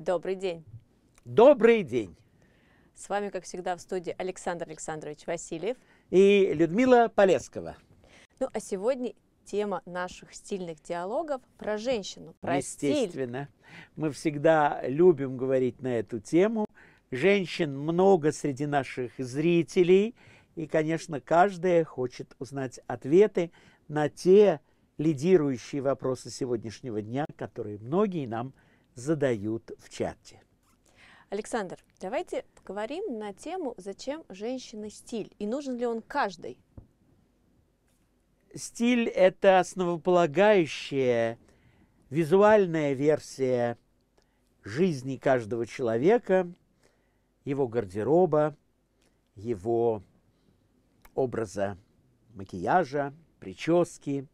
Добрый день. Добрый день. С вами, как всегда, в студии Александр Александрович Васильев и Людмила Полескова. Ну, а сегодня тема наших стильных диалогов про женщину, про Естественно. Стиль. Мы всегда любим говорить на эту тему. Женщин много среди наших зрителей. И, конечно, каждая хочет узнать ответы на те лидирующие вопросы сегодняшнего дня, которые многие нам задают задают в чате. Александр, давайте поговорим на тему, зачем женщина стиль и нужен ли он каждой. Стиль – это основополагающая визуальная версия жизни каждого человека, его гардероба, его образа макияжа, прически,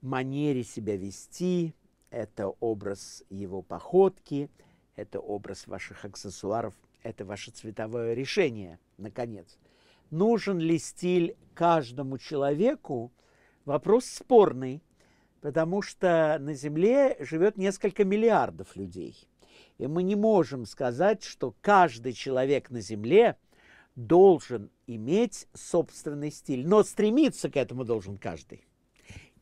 манере себя вести – это образ его походки, это образ ваших аксессуаров, это ваше цветовое решение, наконец. Нужен ли стиль каждому человеку? Вопрос спорный, потому что на Земле живет несколько миллиардов людей. И мы не можем сказать, что каждый человек на Земле должен иметь собственный стиль. Но стремиться к этому должен каждый.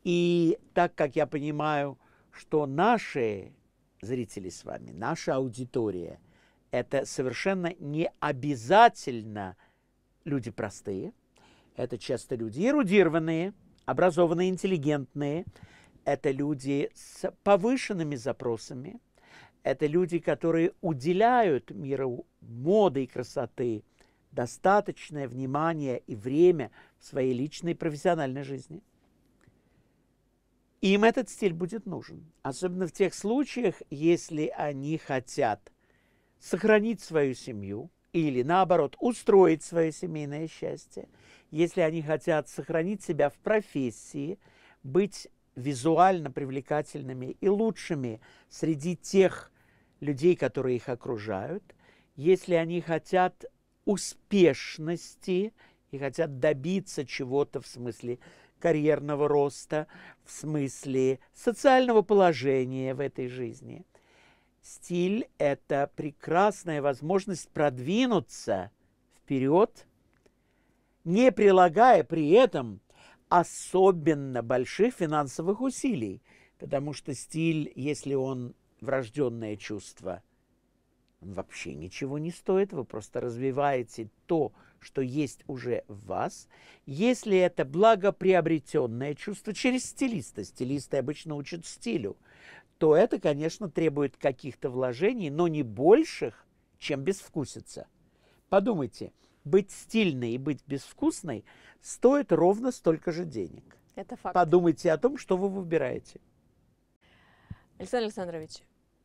И так как я понимаю, что наши зрители с вами, наша аудитория, это совершенно не обязательно люди простые, это часто люди эрудированные, образованные, интеллигентные, это люди с повышенными запросами, это люди, которые уделяют миру моды и красоты достаточное внимание и время в своей личной и профессиональной жизни – им этот стиль будет нужен, особенно в тех случаях, если они хотят сохранить свою семью или, наоборот, устроить свое семейное счастье, если они хотят сохранить себя в профессии, быть визуально привлекательными и лучшими среди тех людей, которые их окружают, если они хотят успешности и хотят добиться чего-то в смысле карьерного роста, в смысле социального положения в этой жизни. Стиль – это прекрасная возможность продвинуться вперед, не прилагая при этом особенно больших финансовых усилий, потому что стиль, если он врожденное чувство, он вообще ничего не стоит, вы просто развиваете то, что есть уже в вас. Если это благоприобретенное чувство через стилиста, стилисты обычно учат стилю, то это, конечно, требует каких-то вложений, но не больших, чем безвкусица. Подумайте, быть стильной и быть безвкусной стоит ровно столько же денег. Это факт. Подумайте о том, что вы выбираете. Александр Александрович,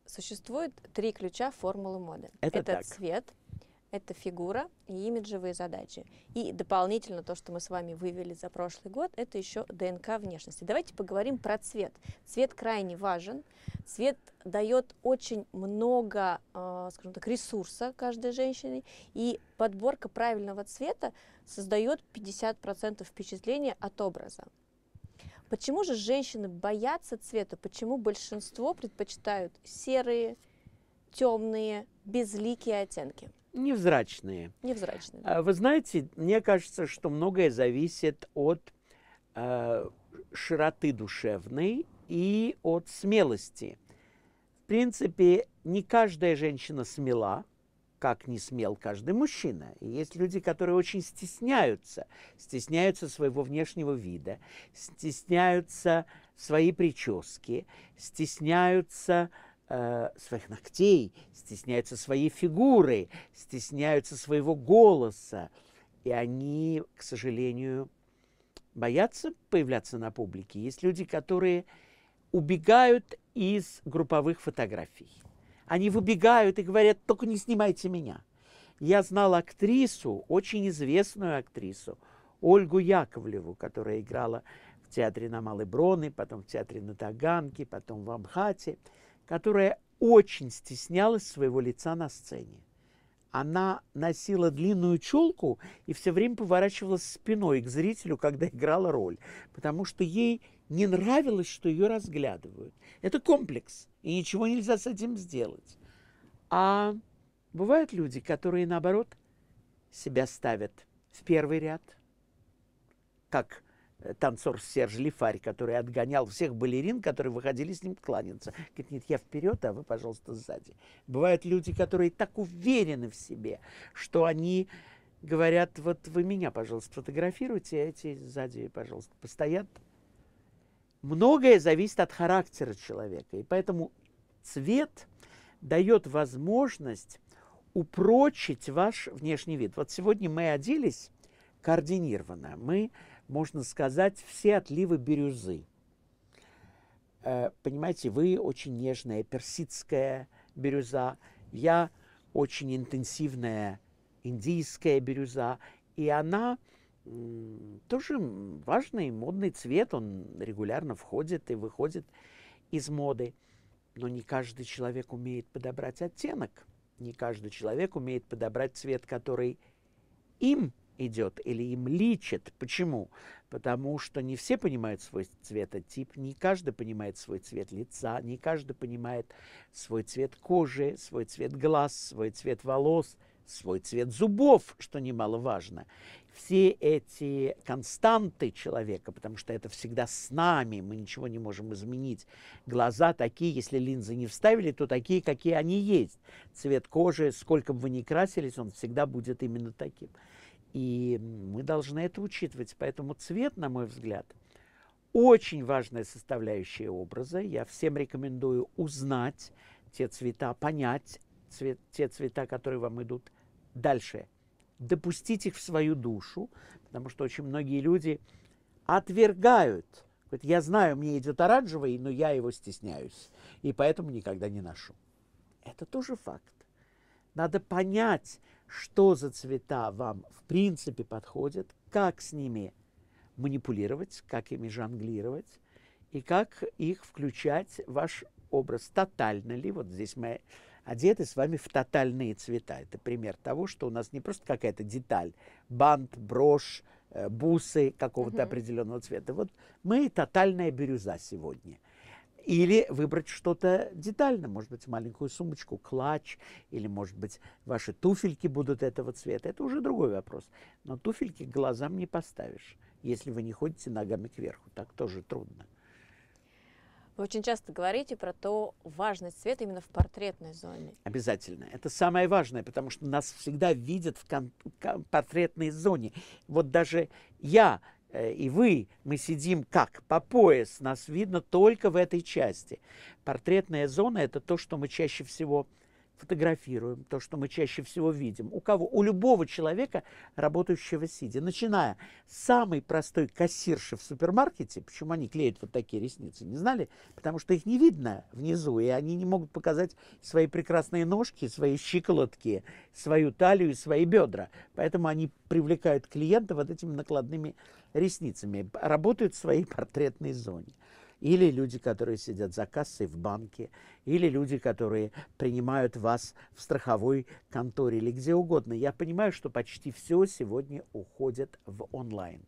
существует три ключа формулы моды. Это, это так. цвет, это фигура и имиджевые задачи. И дополнительно то, что мы с вами вывели за прошлый год, это еще ДНК внешности. Давайте поговорим про цвет. Цвет крайне важен. Цвет дает очень много, а, скажем так, ресурса каждой женщине. И подборка правильного цвета создает 50% впечатления от образа. Почему же женщины боятся цвета? Почему большинство предпочитают серые, темные, безликие оттенки? Невзрачные. Невзрачные. Да. А, вы знаете, мне кажется, что многое зависит от э, широты душевной и от смелости. В принципе, не каждая женщина смела, как не смел каждый мужчина. И есть люди, которые очень стесняются, стесняются своего внешнего вида, стесняются своей прически, стесняются Э, своих ногтей, стесняются своей фигуры, стесняются своего голоса. И они, к сожалению, боятся появляться на публике. Есть люди, которые убегают из групповых фотографий. Они выбегают и говорят, только не снимайте меня. Я знала актрису, очень известную актрису, Ольгу Яковлеву, которая играла в театре на Малой Броне потом в театре на Таганке, потом в Амхате которая очень стеснялась своего лица на сцене. Она носила длинную челку и все время поворачивалась спиной к зрителю, когда играла роль, потому что ей не нравилось, что ее разглядывают. Это комплекс, и ничего нельзя с этим сделать. А бывают люди, которые, наоборот, себя ставят в первый ряд, как Э, танцор Серж Лифарь, который отгонял всех балерин, которые выходили с ним кланяться. Говорит, нет, я вперед, а вы, пожалуйста, сзади. Бывают люди, которые так уверены в себе, что они говорят, вот вы меня, пожалуйста, фотографируйте, а эти сзади, пожалуйста, постоят. Многое зависит от характера человека, и поэтому цвет дает возможность упрочить ваш внешний вид. Вот сегодня мы оделись координированно, мы можно сказать, все отливы бирюзы. Э, понимаете, вы очень нежная персидская бирюза, я очень интенсивная индийская бирюза, и она тоже важный модный цвет, он регулярно входит и выходит из моды. Но не каждый человек умеет подобрать оттенок, не каждый человек умеет подобрать цвет, который им – идет или им личит. Почему? Потому что не все понимают свой цветотип, не каждый понимает свой цвет лица, не каждый понимает свой цвет кожи, свой цвет глаз, свой цвет волос, свой цвет зубов, что немаловажно. Все эти константы человека, потому что это всегда с нами, мы ничего не можем изменить. Глаза такие, если линзы не вставили, то такие, какие они есть. Цвет кожи, сколько бы вы ни красились, он всегда будет именно таким. И мы должны это учитывать. Поэтому цвет, на мой взгляд, очень важная составляющая образа. Я всем рекомендую узнать те цвета, понять цвет, те цвета, которые вам идут дальше. Допустить их в свою душу, потому что очень многие люди отвергают. Говорят, я знаю, мне идет оранжевый, но я его стесняюсь, и поэтому никогда не ношу. Это тоже факт. Надо понять, что за цвета вам в принципе подходят, как с ними манипулировать, как ими жонглировать и как их включать в ваш образ. Тотально ли? Вот здесь мы одеты с вами в тотальные цвета. Это пример того, что у нас не просто какая-то деталь, бант, брошь, э, бусы какого-то угу. определенного цвета. Вот мы тотальная бирюза сегодня. Или выбрать что-то детально, может быть, маленькую сумочку, клатч, или, может быть, ваши туфельки будут этого цвета. Это уже другой вопрос. Но туфельки глазам не поставишь, если вы не ходите ногами кверху. Так тоже трудно. Вы очень часто говорите про то важность цвета именно в портретной зоне. Обязательно. Это самое важное, потому что нас всегда видят в кон- кон- портретной зоне. Вот даже я Э, и вы, мы сидим как? По пояс. Нас видно только в этой части. Портретная зона – это то, что мы чаще всего фотографируем то, что мы чаще всего видим. У кого? У любого человека, работающего сидя. Начиная с самой простой кассирши в супермаркете, почему они клеят вот такие ресницы, не знали? Потому что их не видно внизу, и они не могут показать свои прекрасные ножки, свои щиколотки, свою талию и свои бедра. Поэтому они привлекают клиента вот этими накладными ресницами, работают в своей портретной зоне или люди, которые сидят за кассой в банке, или люди, которые принимают вас в страховой конторе или где угодно. Я понимаю, что почти все сегодня уходит в онлайн.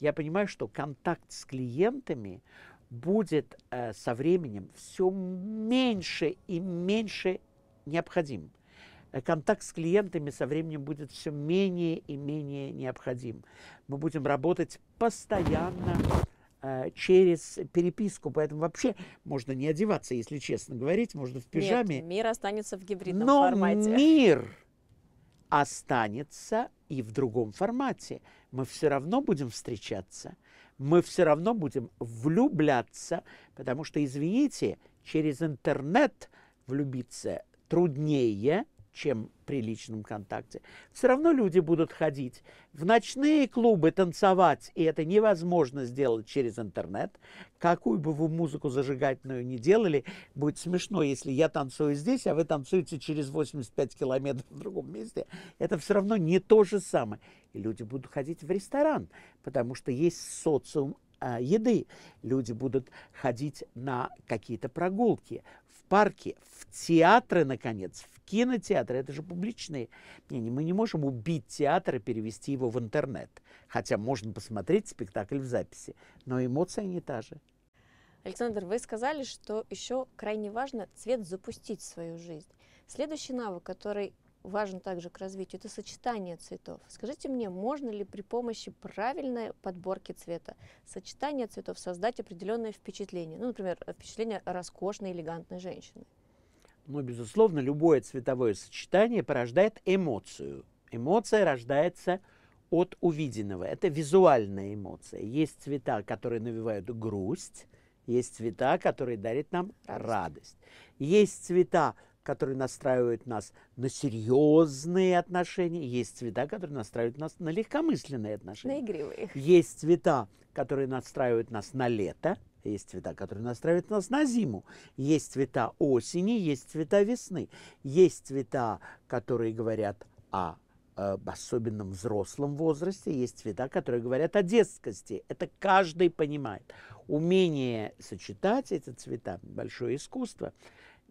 Я понимаю, что контакт с клиентами будет э, со временем все меньше и меньше необходим. Э, контакт с клиентами со временем будет все менее и менее необходим. Мы будем работать постоянно Э, через переписку. Поэтому вообще можно не одеваться, если честно говорить, можно в пижаме. Нет, мир останется в гибридном но формате. Но мир останется и в другом формате. Мы все равно будем встречаться, мы все равно будем влюбляться, потому что, извините, через интернет влюбиться труднее – чем при личном контакте. Все равно люди будут ходить в ночные клубы танцевать, и это невозможно сделать через интернет. Какую бы вы музыку зажигательную ни делали, будет смешно, если я танцую здесь, а вы танцуете через 85 километров в другом месте. Это все равно не то же самое. И люди будут ходить в ресторан, потому что есть социум а, еды. Люди будут ходить на какие-то прогулки парки, в театры, наконец, в кинотеатры. Это же публичные. Не, мы не можем убить театр и перевести его в интернет. Хотя можно посмотреть спектакль в записи, но эмоция не та же. Александр, вы сказали, что еще крайне важно цвет запустить в свою жизнь. Следующий навык, который важен также к развитию, это сочетание цветов. Скажите мне, можно ли при помощи правильной подборки цвета, сочетания цветов создать определенное впечатление? Ну, например, впечатление роскошной, элегантной женщины. Ну, безусловно, любое цветовое сочетание порождает эмоцию. Эмоция рождается от увиденного. Это визуальная эмоция. Есть цвета, которые навевают грусть, есть цвета, которые дарят нам радость. радость. Есть цвета, которые настраивают нас на серьезные отношения, есть цвета, которые настраивают нас на легкомысленные отношения. На игривые. Есть цвета, которые настраивают нас на лето, есть цвета, которые настраивают нас на зиму. Есть цвета осени, есть цвета весны. Есть цвета, которые говорят о об особенном взрослом возрасте есть цвета, которые говорят о детскости. Это каждый понимает. Умение сочетать эти цвета – большое искусство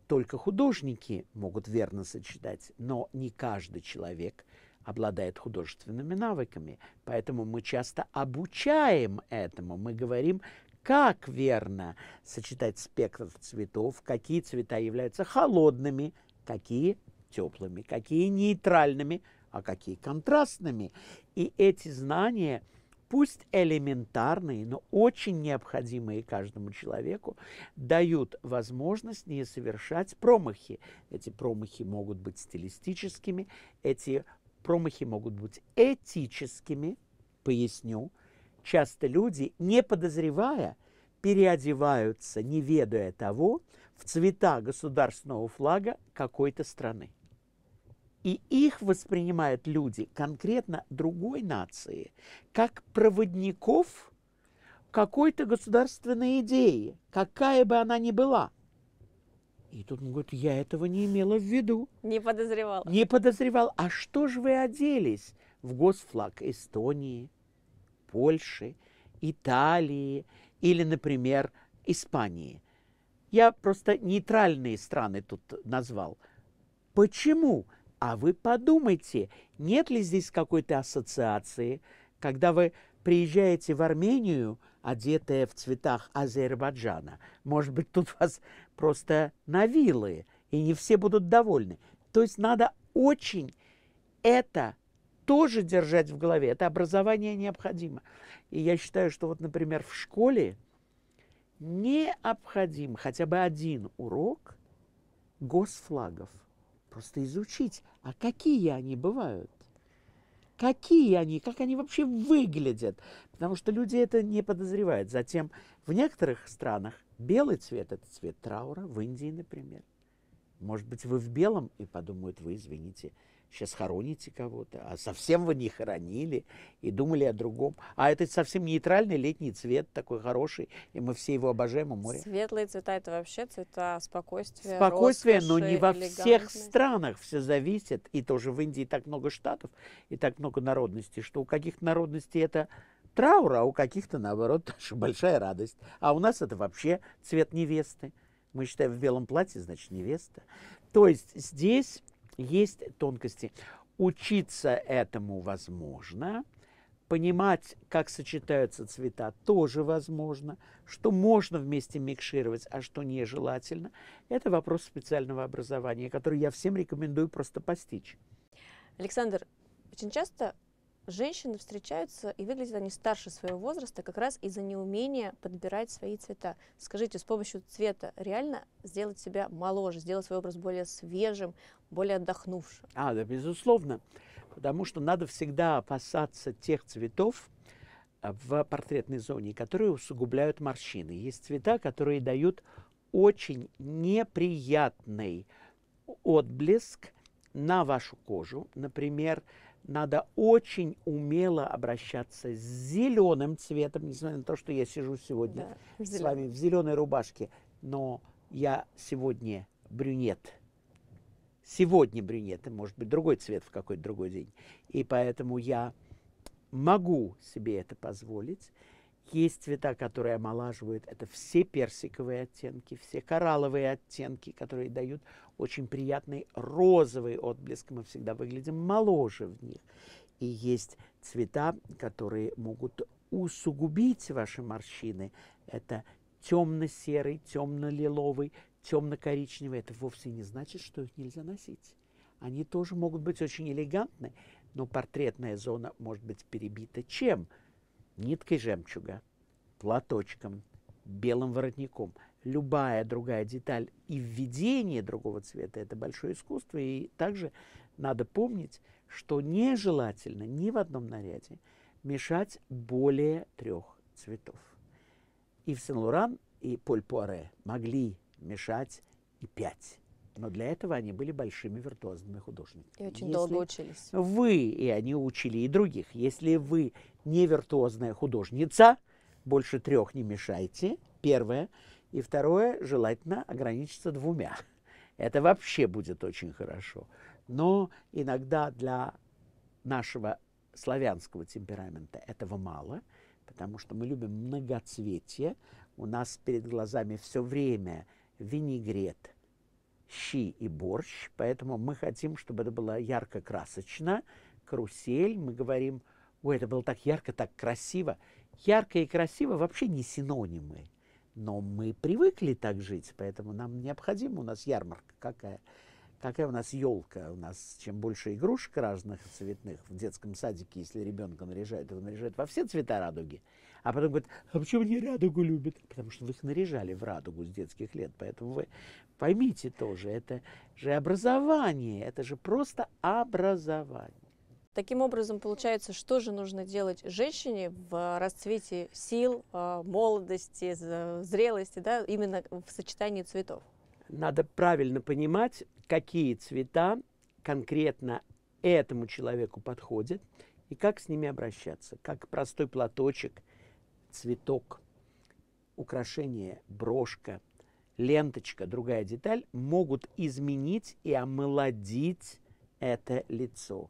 только художники могут верно сочетать, но не каждый человек обладает художественными навыками. Поэтому мы часто обучаем этому. Мы говорим, как верно сочетать спектр цветов, какие цвета являются холодными, какие теплыми, какие нейтральными, а какие контрастными. И эти знания – пусть элементарные, но очень необходимые каждому человеку, дают возможность не совершать промахи. Эти промахи могут быть стилистическими, эти промахи могут быть этическими, поясню. Часто люди, не подозревая, переодеваются, не ведая того, в цвета государственного флага какой-то страны. И их воспринимают люди конкретно другой нации как проводников какой-то государственной идеи, какая бы она ни была. И тут он говорит, я этого не имела в виду. Не подозревал. Не подозревал. А что же вы оделись в госфлаг Эстонии, Польши, Италии или, например, Испании? Я просто нейтральные страны тут назвал. Почему? А вы подумайте, нет ли здесь какой-то ассоциации, когда вы приезжаете в Армению, одетая в цветах Азербайджана. Может быть, тут вас просто навилы, и не все будут довольны. То есть надо очень это тоже держать в голове. Это образование необходимо. И я считаю, что вот, например, в школе необходим хотя бы один урок госфлагов просто изучить, а какие они бывают. Какие они, как они вообще выглядят, потому что люди это не подозревают. Затем в некоторых странах белый цвет – это цвет траура, в Индии, например. Может быть, вы в белом, и подумают, вы, извините, сейчас хороните кого-то, а совсем вы не хоронили и думали о другом. А этот совсем нейтральный летний цвет, такой хороший, и мы все его обожаем у моря. Светлые цвета – это вообще цвета спокойствия, Спокойствие, роскоши, но не во всех странах все зависит, и тоже в Индии так много штатов и так много народностей, что у каких-то народностей это траур, а у каких-то, наоборот, большая радость. А у нас это вообще цвет невесты. Мы считаем, в белом платье, значит, невеста. То есть здесь есть тонкости. Учиться этому возможно, понимать, как сочетаются цвета, тоже возможно, что можно вместе микшировать, а что нежелательно. Это вопрос специального образования, который я всем рекомендую просто постичь. Александр, очень часто женщины встречаются и выглядят они старше своего возраста как раз из-за неумения подбирать свои цвета. Скажите, с помощью цвета реально сделать себя моложе, сделать свой образ более свежим, более отдохнувшим? А, да, безусловно. Потому что надо всегда опасаться тех цветов э, в портретной зоне, которые усугубляют морщины. Есть цвета, которые дают очень неприятный отблеск на вашу кожу. Например, надо очень умело обращаться с зеленым цветом, несмотря на то, что я сижу сегодня да, с вами в зеленой рубашке, но я сегодня брюнет. Сегодня брюнет, и может быть, другой цвет в какой-то другой день. И поэтому я могу себе это позволить. Есть цвета, которые омолаживают. Это все персиковые оттенки, все коралловые оттенки, которые дают очень приятный розовый отблеск. Мы всегда выглядим моложе в них. И есть цвета, которые могут усугубить ваши морщины. Это темно-серый, темно-лиловый, темно-коричневый. Это вовсе не значит, что их нельзя носить. Они тоже могут быть очень элегантны, но портретная зона может быть перебита чем? – ниткой жемчуга, платочком, белым воротником, любая другая деталь и введение другого цвета – это большое искусство. И также надо помнить, что нежелательно ни в одном наряде мешать более трех цветов. И в Сен-Лоран, и Поль Пуаре могли мешать и пять. Но для этого они были большими виртуозными художниками. И очень если долго учились. Вы, и они учили и других. Если вы не виртуозная художница, больше трех не мешайте, первое. И второе, желательно ограничиться двумя. Это вообще будет очень хорошо. Но иногда для нашего славянского темперамента этого мало, потому что мы любим многоцветие. У нас перед глазами все время винегрет, щи и борщ, поэтому мы хотим, чтобы это было ярко-красочно. Карусель, мы говорим, ой, это было так ярко, так красиво. Ярко и красиво вообще не синонимы, но мы привыкли так жить, поэтому нам необходимо. у нас ярмарка какая. Какая у нас елка? У нас чем больше игрушек разных цветных в детском садике, если ребенка наряжают, его наряжают во все цвета радуги. А потом говорит, а почему не радугу любят? Потому что вы их наряжали в радугу с детских лет. Поэтому вы поймите тоже, это же образование, это же просто образование. Таким образом, получается, что же нужно делать женщине в расцвете сил, э, молодости, зрелости, да, именно в сочетании цветов? Надо правильно понимать, какие цвета конкретно этому человеку подходят и как с ними обращаться, как простой платочек – цветок, украшение, брошка, ленточка, другая деталь могут изменить и омолодить это лицо.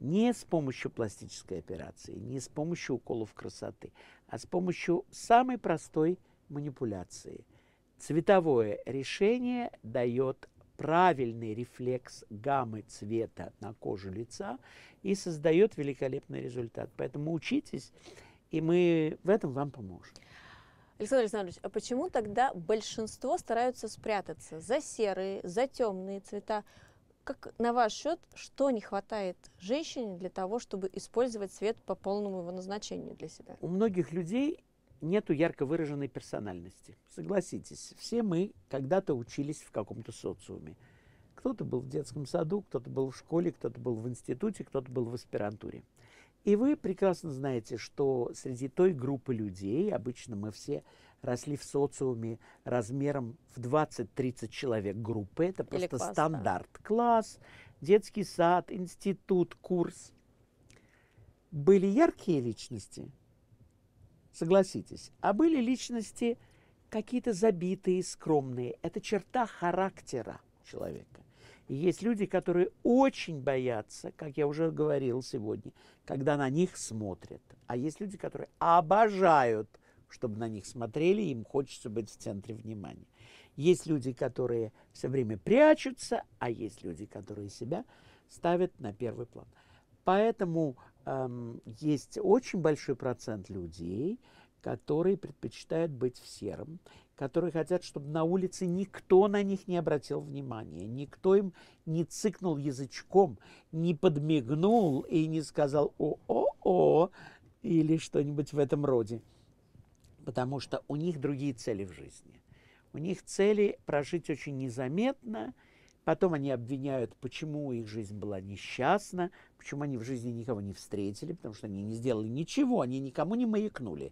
Не с помощью пластической операции, не с помощью уколов красоты, а с помощью самой простой манипуляции. Цветовое решение дает правильный рефлекс гаммы цвета на кожу лица и создает великолепный результат. Поэтому учитесь и мы в этом вам поможем. Александр Александрович, а почему тогда большинство стараются спрятаться за серые, за темные цвета? Как на ваш счет, что не хватает женщине для того, чтобы использовать цвет по полному его назначению для себя? У многих людей нету ярко выраженной персональности. Согласитесь, все мы когда-то учились в каком-то социуме. Кто-то был в детском саду, кто-то был в школе, кто-то был в институте, кто-то был в аспирантуре. И вы прекрасно знаете, что среди той группы людей, обычно мы все росли в социуме размером в 20-30 человек группы, это просто класс, стандарт. Да. Класс, детский сад, институт, курс. Были яркие личности, согласитесь, а были личности какие-то забитые, скромные. Это черта характера человека. И есть люди, которые очень боятся, как я уже говорил сегодня, когда на них смотрят. А есть люди, которые обожают, чтобы на них смотрели, им хочется быть в центре внимания. Есть люди, которые все время прячутся, а есть люди, которые себя ставят на первый план. Поэтому эм, есть очень большой процент людей, которые предпочитают быть в сером, которые хотят, чтобы на улице никто на них не обратил внимания, никто им не цыкнул язычком, не подмигнул и не сказал «о-о-о» или что-нибудь в этом роде. Потому что у них другие цели в жизни. У них цели прожить очень незаметно, потом они обвиняют, почему их жизнь была несчастна, почему они в жизни никого не встретили, потому что они не сделали ничего, они никому не маякнули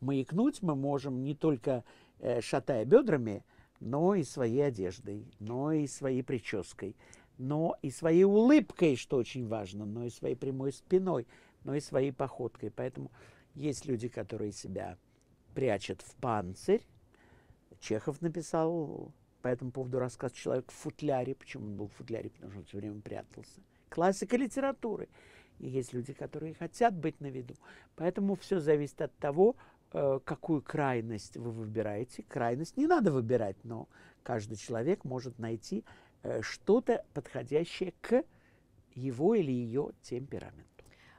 маякнуть мы можем не только э, шатая бедрами, но и своей одеждой, но и своей прической, но и своей улыбкой, что очень важно, но и своей прямой спиной, но и своей походкой. Поэтому есть люди, которые себя прячут в панцирь. Чехов написал по этому поводу рассказ «Человек в футляре». Почему он был в футляре? Потому что он все время прятался. Классика литературы. И есть люди, которые хотят быть на виду. Поэтому все зависит от того, Э, какую крайность вы выбираете. Крайность не надо выбирать, но каждый человек может найти э, что-то подходящее к его или ее темпераменту.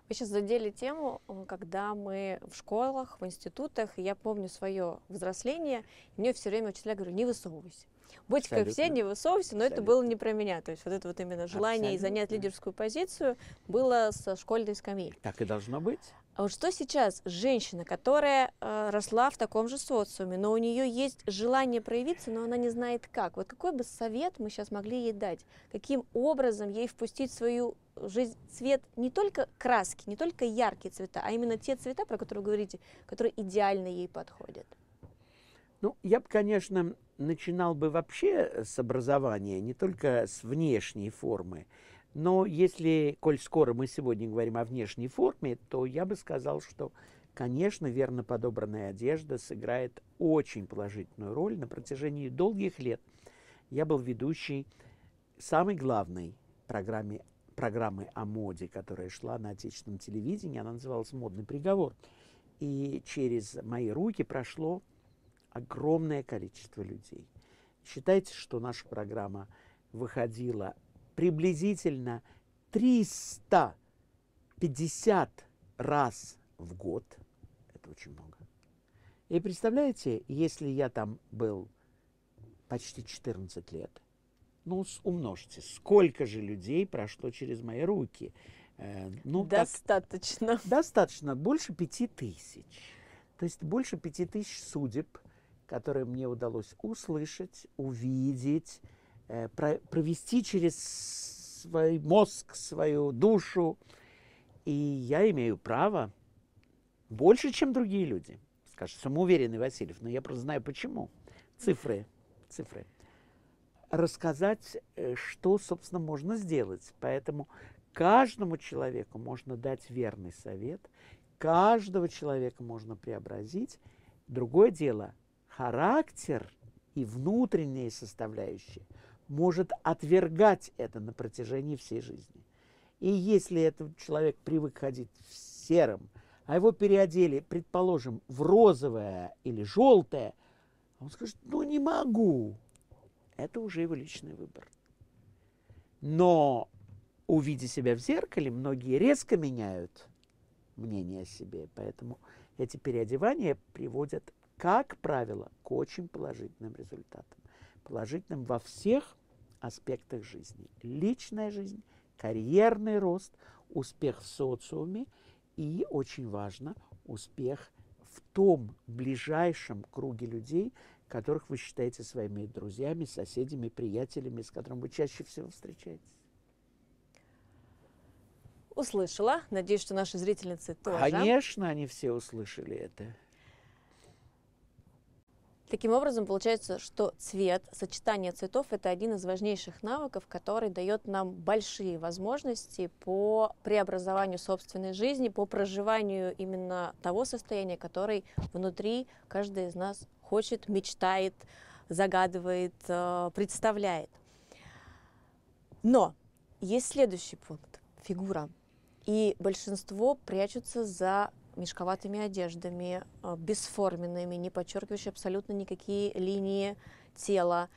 Вы сейчас задели тему, когда мы в школах, в институтах, я помню свое взросление, мне все время учителя говорю, не высовывайся. Будь Абсолютно. как все, не высовывайся, но Абсолютно. это было не про меня. То есть вот это вот именно желание Абсолютно. занять лидерскую позицию было со школьной скамьи. Так и должно быть. А вот что сейчас женщина, которая э, росла в таком же социуме, но у нее есть желание проявиться, но она не знает как. Вот какой бы совет мы сейчас могли ей дать? Каким образом ей впустить в свою жизнь цвет не только краски, не только яркие цвета, а именно те цвета, про которые вы говорите, которые идеально ей подходят? Ну, я бы, конечно, начинал бы вообще с образования, не только с внешней формы. Но если, коль скоро мы сегодня говорим о внешней форме, то я бы сказал, что, конечно, верно подобранная одежда сыграет очень положительную роль. На протяжении долгих лет я был ведущий самой главной программе, программы о моде, которая шла на отечественном телевидении. Она называлась «Модный приговор». И через мои руки прошло огромное количество людей. Считайте, что наша программа выходила приблизительно 350 раз в год. Это очень много. И представляете, если я там был почти 14 лет, ну, умножьте, сколько же людей прошло через мои руки. Э, ну, достаточно. Так, достаточно, больше пяти тысяч. То есть больше пяти тысяч судеб, которые мне удалось услышать, увидеть, Э, провести через свой мозг, свою душу. И я имею право больше, чем другие люди. Скажешь, самоуверенный Васильев, но я просто знаю почему. Цифры, цифры. Рассказать, э, что, собственно, можно сделать. Поэтому каждому человеку можно дать верный совет, каждого человека можно преобразить. Другое дело, характер и внутренние составляющие – может отвергать это на протяжении всей жизни. И если этот человек привык ходить в сером, а его переодели, предположим, в розовое или желтое, он скажет, ну не могу. Это уже его личный выбор. Но, увидя себя в зеркале, многие резко меняют мнение о себе. Поэтому эти переодевания приводят, как правило, к очень положительным результатам. Положительным во всех аспектах жизни. Личная жизнь, карьерный рост, успех в социуме и, очень важно, успех в том ближайшем круге людей, которых вы считаете своими друзьями, соседями, приятелями, с которыми вы чаще всего встречаетесь. Услышала. Надеюсь, что наши зрительницы тоже. Конечно, они все услышали это. Таким образом, получается, что цвет, сочетание цветов – это один из важнейших навыков, который дает нам большие возможности по преобразованию собственной жизни, по проживанию именно того состояния, который внутри каждый из нас хочет, мечтает, загадывает, э, представляет. Но есть следующий пункт – фигура. И большинство прячутся за мешковатыми одеждами, э, бесформенными, не подчеркивающими абсолютно никакие линии тела.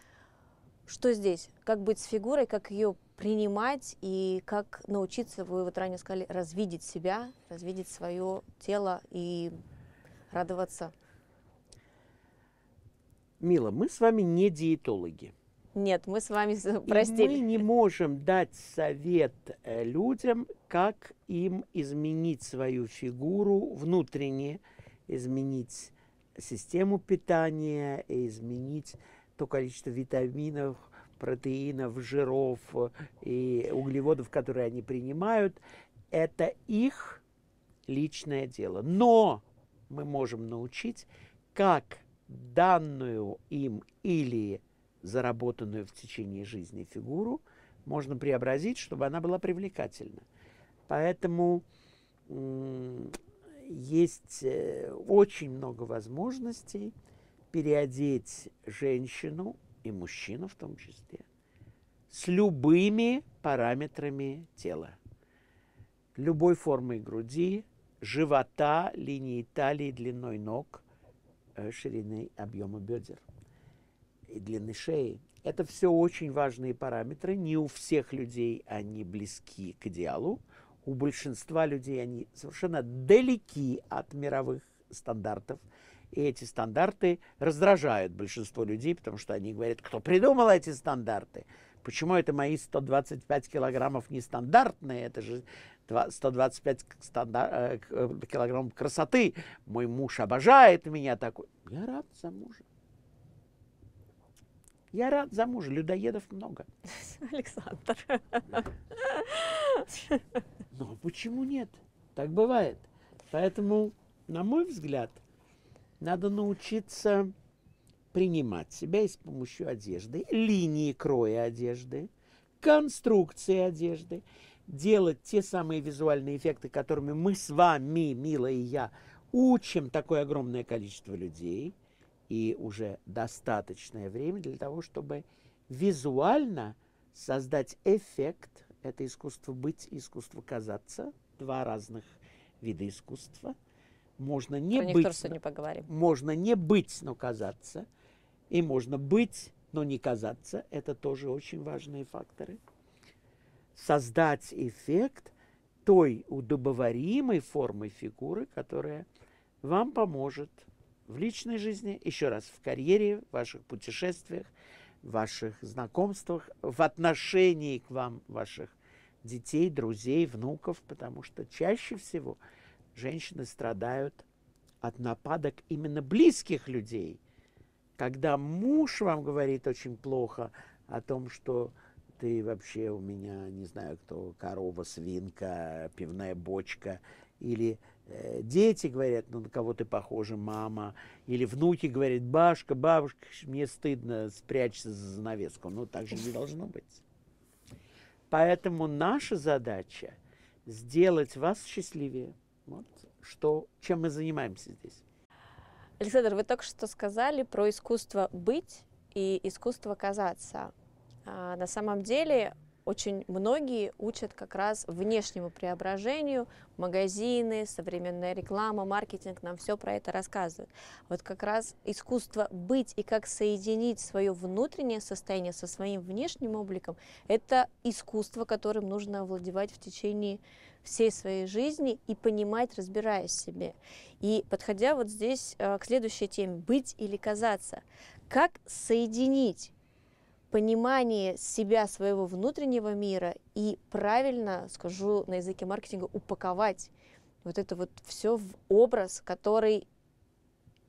Что здесь? Как быть с фигурой, как ее принимать и как научиться, вы вот ранее сказали, развидеть себя, развидеть свое тело и радоваться? Мила, мы с вами не диетологи. Нет, мы с вами простили. И мы не можем дать совет э, людям, как им изменить свою фигуру внутренне, изменить систему питания, изменить то количество витаминов, протеинов, жиров э, и углеводов, которые они принимают. Это их личное дело. Но мы можем научить, как данную им или заработанную в течение жизни фигуру можно преобразить, чтобы она была привлекательна. Поэтому есть э, очень много возможностей переодеть женщину и мужчину в том числе с любыми параметрами тела. Любой формой груди, живота, линии талии, длиной ног, э, ширины объема бедер и длины шеи. Это все очень важные параметры. Не у всех людей они близки к идеалу. У большинства людей они совершенно далеки от мировых стандартов. И эти стандарты раздражают большинство людей, потому что они говорят, кто придумал эти стандарты? Почему это мои 125 килограммов нестандартные? Это же 125 э, э, килограммов красоты. Мой муж обожает меня такой. Я рад за мужа. Я рад за мужа, людоедов много. Александр. Но ну, а почему нет? Так бывает. Поэтому, на мой взгляд, надо научиться принимать себя и с помощью одежды, линии кроя одежды, конструкции одежды, делать те самые визуальные эффекты, которыми мы с вами, Мила и я, учим такое огромное количество людей – и уже достаточное время для того, чтобы визуально создать эффект. Это искусство быть, искусство казаться. Два разных вида искусства. Можно не Про быть. Тоже поговорим. Можно не быть, но казаться. И можно быть, но не казаться. Это тоже очень важные факторы. Создать эффект той удобоваримой формы фигуры, которая вам поможет – в личной жизни, еще раз, в карьере, в ваших путешествиях, в ваших знакомствах, в отношении к вам ваших детей, друзей, внуков, потому что чаще всего женщины страдают от нападок именно близких людей. Когда муж вам говорит очень плохо о том, что ты вообще у меня, не знаю кто, корова, свинка, пивная бочка, или Э, дети говорят, ну, на кого ты похожа, мама. Или внуки говорят, башка, бабушка, мне стыдно, спрячься за занавеску. Ну, так же не должно быть. Поэтому наша задача сделать вас счастливее. Вот что, чем мы занимаемся здесь. Александр, вы только что сказали про искусство быть и искусство казаться. А на самом деле очень многие учат как раз внешнему преображению, магазины, современная реклама, маркетинг, нам все про это рассказывают. Вот как раз искусство быть и как соединить свое внутреннее состояние со своим внешним обликом, это искусство, которым нужно овладевать в течение всей своей жизни и понимать, разбираясь в себе. И подходя вот здесь э, к следующей теме, быть или казаться, как соединить понимание себя, своего внутреннего мира и правильно, скажу на языке маркетинга, упаковать вот это вот все в образ, который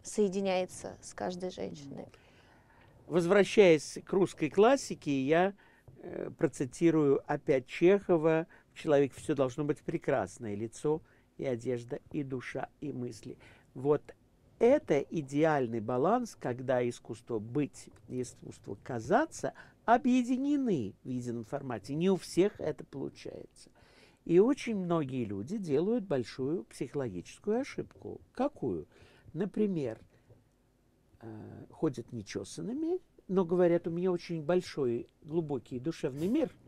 соединяется с каждой женщиной. Возвращаясь к русской классике, я э, процитирую опять Чехова «Человек все должно быть прекрасное, лицо и одежда, и душа, и мысли». Вот это идеальный баланс, когда искусство быть и искусство казаться объединены в едином формате. Не у всех это получается. И очень многие люди делают большую психологическую ошибку. Какую? Например, э, ходят нечесанными, но говорят, у меня очень большой, глубокий душевный мир –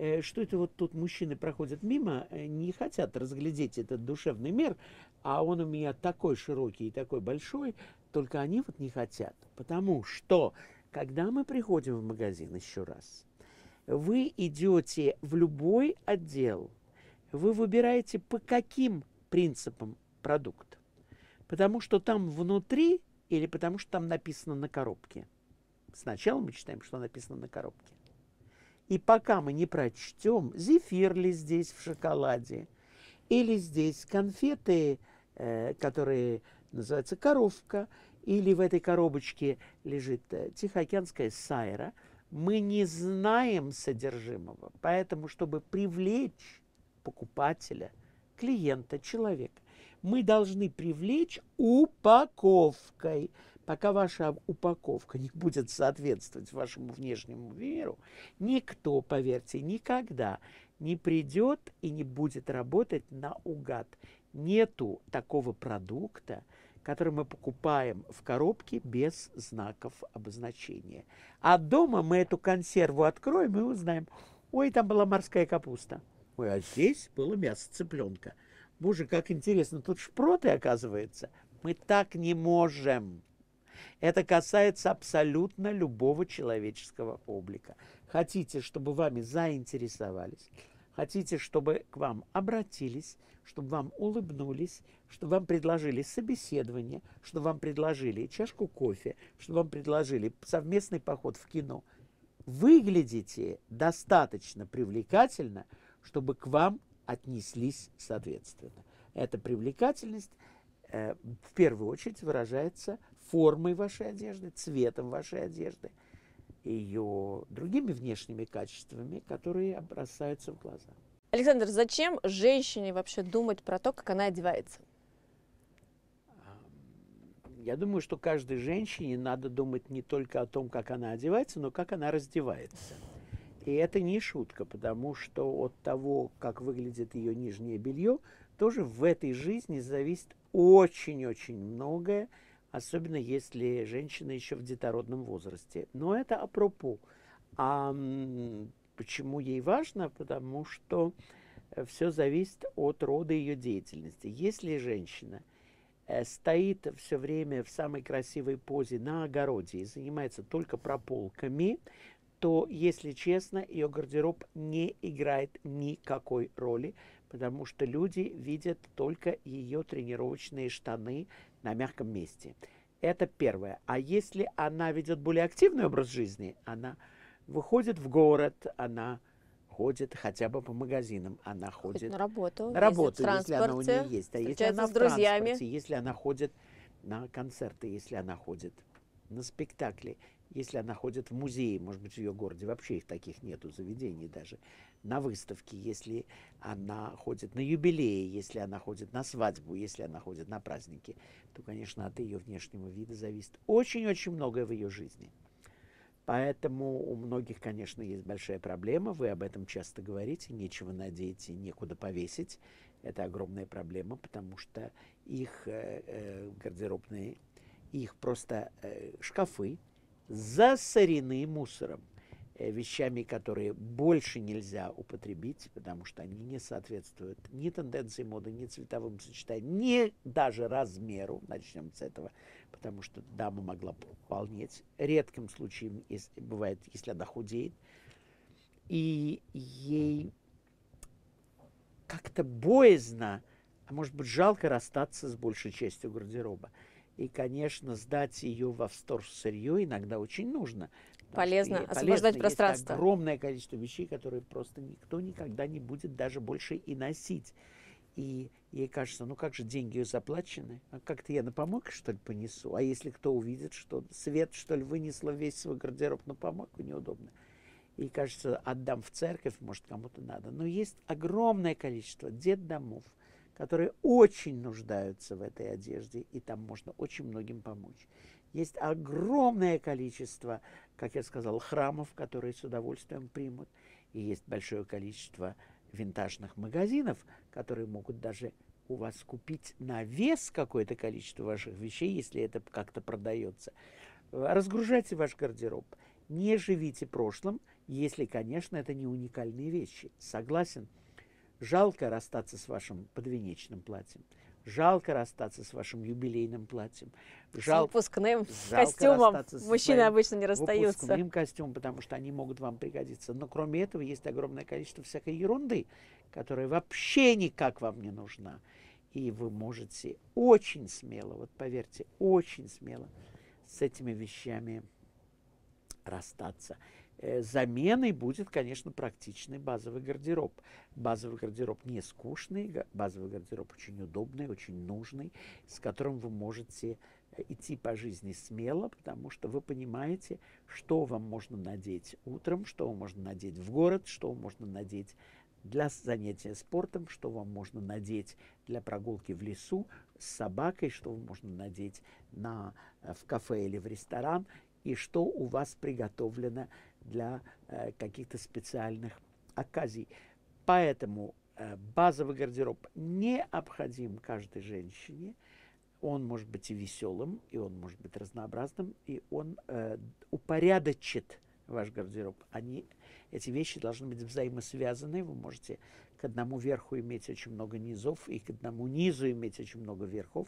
Э, что это вот тут мужчины проходят мимо, э, не хотят разглядеть этот душевный мир, а он у меня такой широкий и такой большой, только они вот не хотят. Потому что, когда мы приходим в магазин еще раз, вы идете в любой отдел, вы выбираете по каким принципам продукт. Потому что там внутри или потому что там написано на коробке. Сначала мы читаем, что написано на коробке. И пока мы не прочтем, зефир ли здесь в шоколаде, или здесь конфеты, э, которые называются коровка, или в этой коробочке лежит э, тихоокеанская сайра, мы не знаем содержимого. Поэтому, чтобы привлечь покупателя, клиента, человека, мы должны привлечь упаковкой – пока ваша упаковка не будет соответствовать вашему внешнему миру, никто, поверьте, никогда не придет и не будет работать на угад. Нету такого продукта, который мы покупаем в коробке без знаков обозначения. А дома мы эту консерву откроем и узнаем, ой, там была морская капуста. Ой, а здесь было мясо цыпленка. Боже, как интересно, тут шпроты, оказывается. Мы так не можем. Это касается абсолютно любого человеческого облика. Хотите, чтобы вами заинтересовались, хотите, чтобы к вам обратились, чтобы вам улыбнулись, чтобы вам предложили собеседование, чтобы вам предложили чашку кофе, чтобы вам предложили совместный поход в кино. Выглядите достаточно привлекательно, чтобы к вам отнеслись соответственно. Эта привлекательность э, в первую очередь выражается – формой вашей одежды, цветом вашей одежды, ее другими внешними качествами, которые бросаются в глаза. Александр, зачем женщине вообще думать про то, как она одевается? Я думаю, что каждой женщине надо думать не только о том, как она одевается, но как она раздевается. И это не шутка, потому что от того, как выглядит ее нижнее белье, тоже в этой жизни зависит очень-очень многое особенно если женщина еще в детородном возрасте. Но это апропо. А почему ей важно? Потому что э, все зависит от рода ее деятельности. Если женщина э, стоит все время в самой красивой позе на огороде и занимается только прополками, то, если честно, ее гардероб не играет никакой роли, потому что люди видят только ее тренировочные штаны на мягком месте. Это первое. А если она ведет более активный образ жизни, она выходит в город, она ходит хотя бы по магазинам, она ходит Хоть на работу, на работу, если, она у нее есть, а если она с в друзьями, если она ходит на концерты, если она ходит на спектакли, если она ходит в музеи, может быть, в ее городе вообще их таких нету заведений даже, на выставке, если она ходит на юбилеи, если она ходит на свадьбу, если она ходит на праздники, то, конечно, от ее внешнего вида зависит очень-очень многое в ее жизни. Поэтому у многих, конечно, есть большая проблема, вы об этом часто говорите, нечего надеть и некуда повесить. Это огромная проблема, потому что их э, э гардеробные, их просто э, шкафы засорены мусором. Э, вещами, которые больше нельзя употребить, потому что они не соответствуют ни тенденции моды, ни цветовым сочетаниям, ни даже размеру, начнем с этого, потому что дама могла полнеть. Редким случаем если, бывает, если она худеет, и ей как-то боязно, а может быть жалко расстаться с большей частью гардероба. И, конечно, сдать ее во встор сырье иногда очень нужно полезно и освобождать полезно. пространство. Есть огромное количество вещей, которые просто никто никогда не будет даже больше и носить. И ей кажется, ну как же деньги заплачены? А как-то я на помойку, что ли, понесу? А если кто увидит, что свет, что ли, вынесла весь свой гардероб на помойку, неудобно. И кажется, отдам в церковь, может, кому-то надо. Но есть огромное количество дед-домов, которые очень нуждаются в этой одежде, и там можно очень многим помочь. Есть огромное количество, как я сказал, храмов, которые с удовольствием примут, и есть большое количество винтажных магазинов, которые могут даже у вас купить на вес какое-то количество ваших вещей, если это как-то продается. Разгружайте ваш гардероб. Не живите прошлым, если, конечно, это не уникальные вещи. Согласен? Жалко расстаться с вашим подвенечным платьем. Жалко расстаться с вашим юбилейным платьем. Жал... С выпускным Жалко костюмом. Мужчины своим... обычно не расстаются. С выпускным костюмом, потому что они могут вам пригодиться. Но кроме этого есть огромное количество всякой ерунды, которая вообще никак вам не нужна. И вы можете очень смело, вот поверьте, очень смело с этими вещами расстаться. Э, заменой будет, конечно, практичный базовый гардероб. Базовый гардероб не скучный, базовый гардероб очень удобный, очень нужный, с которым вы можете э, идти по жизни смело, потому что вы понимаете, что вам можно надеть утром, что вам можно надеть в город, что вам можно надеть для занятия спортом, что вам можно надеть для прогулки в лесу с собакой, что вам можно надеть на, э, в кафе или в ресторан, и что у вас приготовлено для э, каких-то специальных оказий. Поэтому э, базовый гардероб необходим каждой женщине. Он может быть и веселым, и он может быть разнообразным, и он э, упорядочит ваш гардероб. Они, эти вещи должны быть взаимосвязаны. Вы можете к одному верху иметь очень много низов, и к одному низу иметь очень много верхов.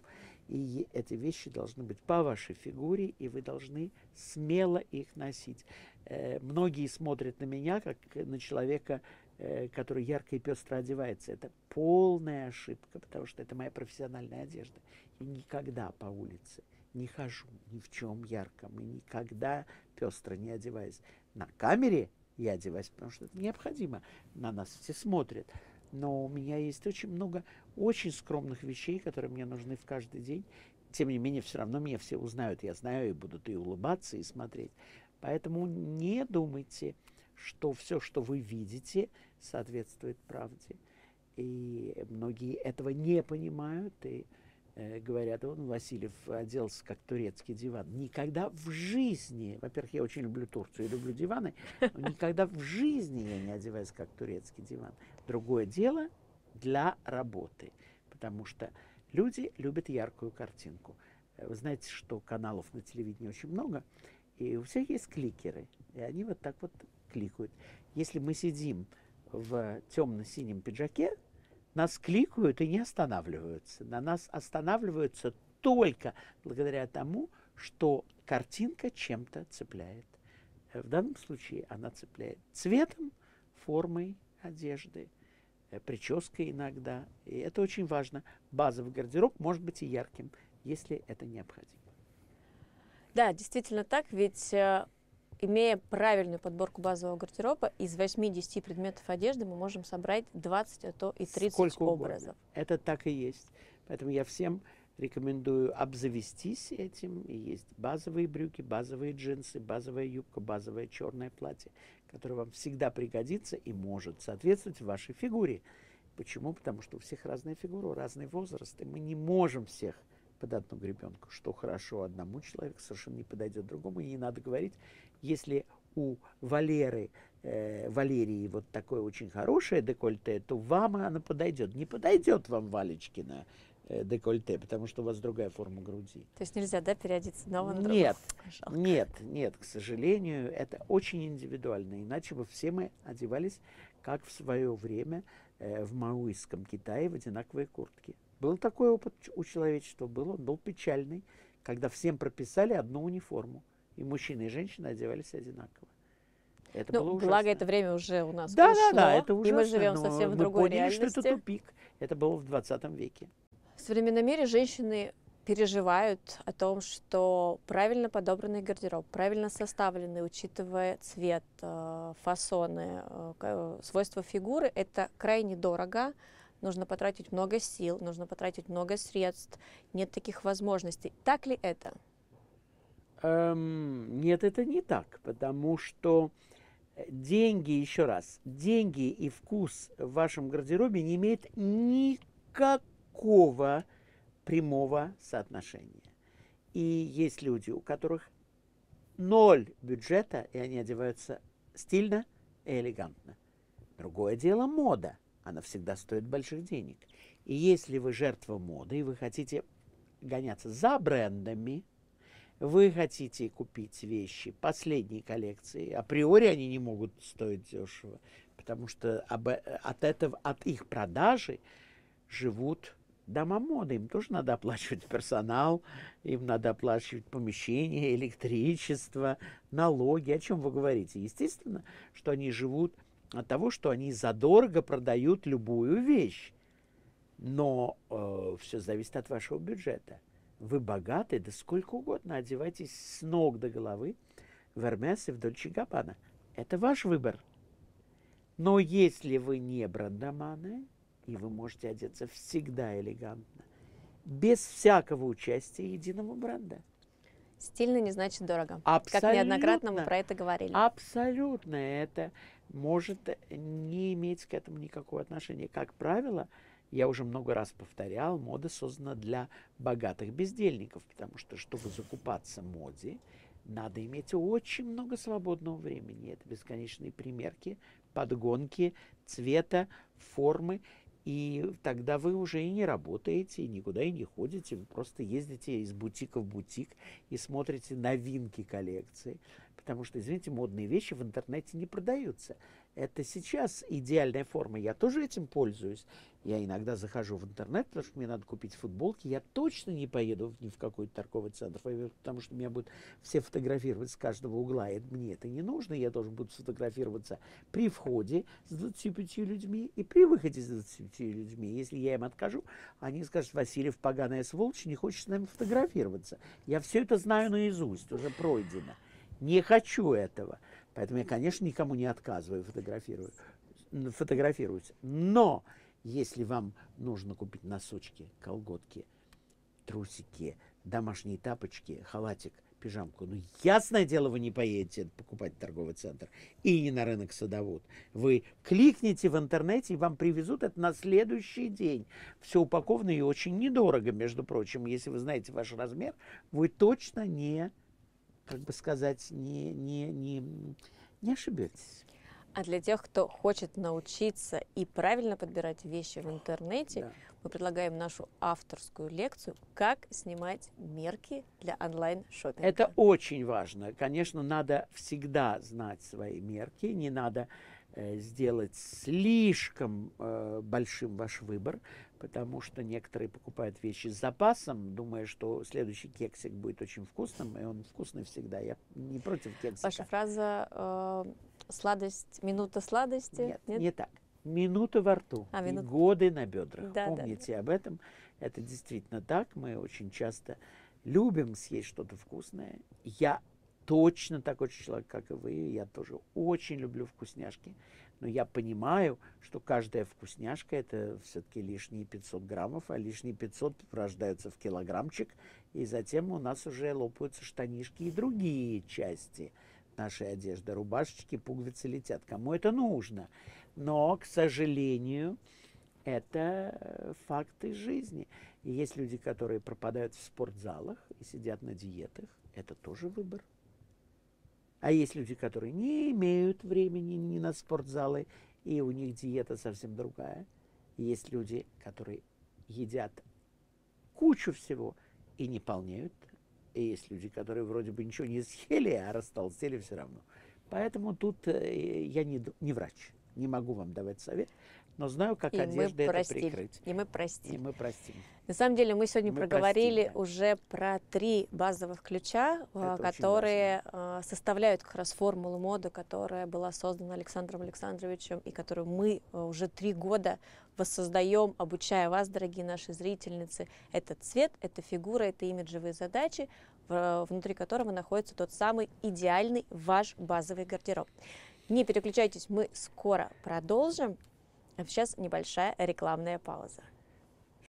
И эти вещи должны быть по вашей фигуре, и вы должны смело их носить. Э, многие смотрят на меня, как на человека, э, который ярко и пестро одевается. Это полная ошибка, потому что это моя профессиональная одежда. Я никогда по улице не хожу ни в чем ярком и никогда пестро не одеваюсь. На камере – я одеваюсь, потому что это необходимо. На нас все смотрят. Но у меня есть очень много очень скромных вещей, которые мне нужны в каждый день. Тем не менее, все равно меня все узнают. Я знаю, и будут и улыбаться, и смотреть. Поэтому не думайте, что все, что вы видите, соответствует правде. И многие этого не понимают, и Э, говорят, он, Васильев, оделся как турецкий диван. Никогда в жизни, во-первых, я очень люблю Турцию и люблю диваны, но никогда в жизни я не одеваюсь как турецкий диван. Другое дело для работы, потому что люди любят яркую картинку. Э, вы знаете, что каналов на телевидении очень много, и у всех есть кликеры, и они вот так вот кликают. Если мы сидим в темно-синем пиджаке, нас кликают и не останавливаются. На нас останавливаются только благодаря тому, что картинка чем-то цепляет. Э, в данном случае она цепляет цветом, формой одежды, э, прической иногда. И это очень важно. Базовый гардероб может быть и ярким, если это необходимо. Да, действительно так, ведь э, имея правильную подборку базового гардероба, из 80 предметов одежды мы можем собрать 20, а то и 30 Сколько образов. Угодно. Это так и есть. Поэтому я всем рекомендую обзавестись этим. И есть базовые брюки, базовые джинсы, базовая юбка, базовое черное платье, которое вам всегда пригодится и может соответствовать вашей фигуре. Почему? Потому что у всех разная фигура, разный возраст, и мы не можем всех под одну гребенку. Что хорошо одному человеку, совершенно не подойдет другому. И не надо говорить, если у Валеры, э, Валерии вот такое очень хорошее декольте, то вам оно подойдет. Не подойдет вам Валечкина э, декольте, потому что у вас другая форма груди. То есть нельзя, да, переодеться одного на Нет, Жалко. нет, нет, к сожалению, это очень индивидуально, иначе бы все мы одевались, как в свое время э, в маоистском Китае, в одинаковые куртки. Был такой опыт у человечества, был, он был печальный, когда всем прописали одну униформу и мужчины, и женщины одевались одинаково. Это ну, было ужасно. Благо, это время уже у нас да, ушло. Да, да, это ужасно. И мы живем совсем в другой мы поняли, реальности. что это тупик. Это было в 20 веке. В современном мире женщины переживают о том, что правильно подобранный гардероб, правильно составленный, учитывая цвет, э, фасоны, э, свойства фигуры, это крайне дорого. Нужно потратить много сил, нужно потратить много средств. Нет таких возможностей. Так ли это? Эм, нет, это не так, потому что э, деньги, еще раз, деньги и вкус в вашем гардеробе не имеют никакого прямого соотношения. И есть люди, у которых ноль бюджета, и они одеваются стильно и элегантно. Другое дело мода. Она всегда стоит больших денег. И если вы жертва моды, и вы хотите гоняться за брендами, вы хотите купить вещи последней коллекции, априори они не могут стоить дешево, потому что об, э, от, этого, от их продажи живут дома моды. Им тоже надо оплачивать персонал, им надо оплачивать помещение, электричество, налоги. О чем вы говорите? Естественно, что они живут от того, что они задорого продают любую вещь. Но э, все зависит от вашего бюджета. Вы богаты, да сколько угодно, одевайтесь с ног до головы в Эрмес и в Дольче Габбана. Это ваш выбор. Но если вы не брандаманы, и вы можете одеться всегда элегантно, без всякого участия единого бренда. Стильно не значит дорого. Абсолютно. Как неоднократно мы про это говорили. Абсолютно. Это может не иметь к этому никакого отношения. Как правило, я уже много раз повторял, мода создана для богатых бездельников, потому что, чтобы закупаться моде, надо иметь очень много свободного времени. Это бесконечные примерки, подгонки цвета, формы. И тогда вы уже и не работаете, и никуда и не ходите, вы просто ездите из бутика в бутик и смотрите новинки коллекции. Потому что, извините, модные вещи в интернете не продаются. Это сейчас идеальная форма. Я тоже этим пользуюсь. Я иногда захожу в интернет, потому что мне надо купить футболки. Я точно не поеду ни в какой торговый центр, потому что меня будут все фотографировать с каждого угла. И мне это не нужно. Я должен буду сфотографироваться при входе с 25 людьми и при выходе с 25 людьми. Если я им откажу, они скажут, Васильев, поганая сволочь, не хочет с нами фотографироваться. Я все это знаю наизусть, уже пройдено. Не хочу этого. Поэтому я, конечно, никому не отказываю, фотографирую, фотографируюсь. Но если вам нужно купить носочки, колготки, трусики, домашние тапочки, халатик, пижамку, ну, ясное дело, вы не поедете покупать в торговый центр и не на рынок садовод. Вы кликните в интернете, и вам привезут это на следующий день. Все упаковано и очень недорого, между прочим. Если вы знаете ваш размер, вы точно не, как бы сказать, не, не, не, не ошибетесь. А для тех, кто хочет научиться и правильно подбирать вещи в интернете, да. мы предлагаем нашу авторскую лекцию «Как снимать мерки для онлайн-шоппинга». Это очень важно. Конечно, надо всегда знать свои мерки, не надо э, сделать слишком э, большим ваш выбор, потому что некоторые покупают вещи с запасом, думая, что следующий кексик будет очень вкусным, и он вкусный всегда. Я не против кексика. Ваша фраза э, «сладость, минута сладости»? Нет, нет? не так. Минута во рту а, минут... и годы на бедрах. Да, Помните да. об этом. Это действительно так. Мы очень часто любим съесть что-то вкусное. Я точно такой же человек, как и вы. Я тоже очень люблю вкусняшки. Но я понимаю, что каждая вкусняшка – это все-таки лишние 500 граммов, а лишние 500 рождаются в килограммчик, и затем у нас уже лопаются штанишки и другие части нашей одежды. Рубашечки, пуговицы летят. Кому это нужно? Но, к сожалению, это э, факты жизни. И есть люди, которые пропадают в спортзалах и сидят на диетах. Это тоже выбор. А есть люди, которые не имеют времени ни на спортзалы, и у них диета совсем другая. Есть люди, которые едят кучу всего и не полнеют. И есть люди, которые вроде бы ничего не съели, а растолстели все равно. Поэтому тут э, я не, не врач, не могу вам давать совет но знаю, как и одежда это прикрыть. И мы простим. И мы простим. На самом деле мы сегодня мы проговорили простим, да. уже про три базовых ключа, а, это которые а, составляют как раз формулу моды, которая была создана Александром Александровичем и которую мы а, уже три года воссоздаем, обучая вас, дорогие наши зрительницы. Это цвет, это фигура, это имиджевые задачи, внутри которого находится тот самый идеальный ваш базовый гардероб. Не переключайтесь, мы скоро продолжим. Сейчас небольшая рекламная пауза.